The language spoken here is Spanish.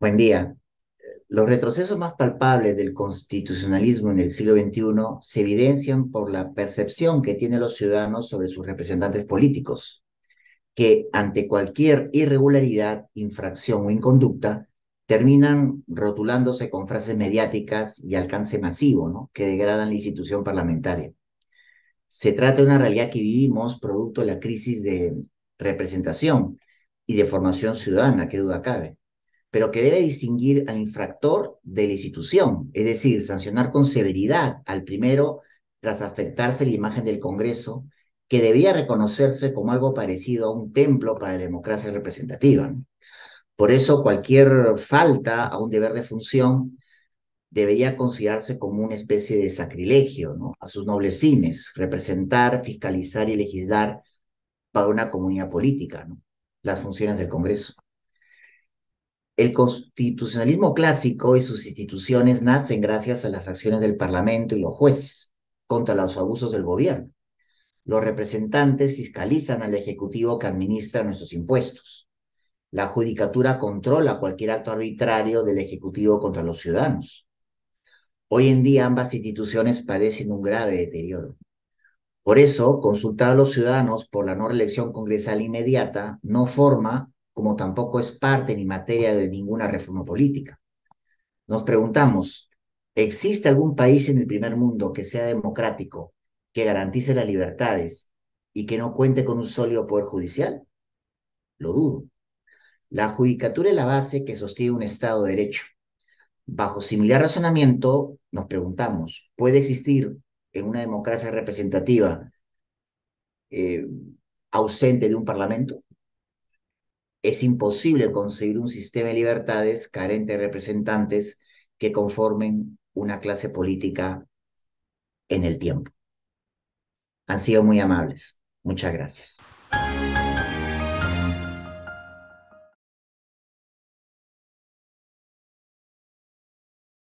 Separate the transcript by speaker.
Speaker 1: Buen día. Los retrocesos más palpables del constitucionalismo en el siglo XXI se evidencian por la percepción que tienen los ciudadanos sobre sus representantes políticos, que ante cualquier irregularidad, infracción o inconducta, terminan rotulándose con frases mediáticas y alcance masivo, ¿no? que degradan la institución parlamentaria. Se trata de una realidad que vivimos producto de la crisis de representación y de formación ciudadana, que duda cabe pero que debe distinguir al infractor de la institución, es decir, sancionar con severidad al primero tras afectarse la imagen del Congreso, que debía reconocerse como algo parecido a un templo para la democracia representativa. Por eso cualquier falta a un deber de función debería considerarse como una especie de sacrilegio a sus nobles fines, representar, fiscalizar y legislar para una comunidad política, las funciones del Congreso. El constitucionalismo clásico y sus instituciones nacen gracias a las acciones del Parlamento y los jueces contra los abusos del gobierno. Los representantes fiscalizan al Ejecutivo que administra nuestros impuestos. La judicatura controla cualquier acto arbitrario del Ejecutivo contra los ciudadanos. Hoy en día ambas instituciones padecen un grave deterioro. Por eso, consultar a los ciudadanos por la no reelección congresal inmediata no forma como tampoco es parte ni materia de ninguna reforma política. Nos preguntamos, ¿existe algún país en el primer mundo que sea democrático, que garantice las libertades y que no cuente con un sólido poder judicial? Lo dudo. La judicatura es la base que sostiene un Estado de Derecho. Bajo similar razonamiento, nos preguntamos, ¿puede existir en una democracia representativa eh, ausente de un parlamento? es imposible conseguir un sistema de libertades carente de representantes que conformen una clase política en el tiempo. Han sido muy amables. Muchas gracias.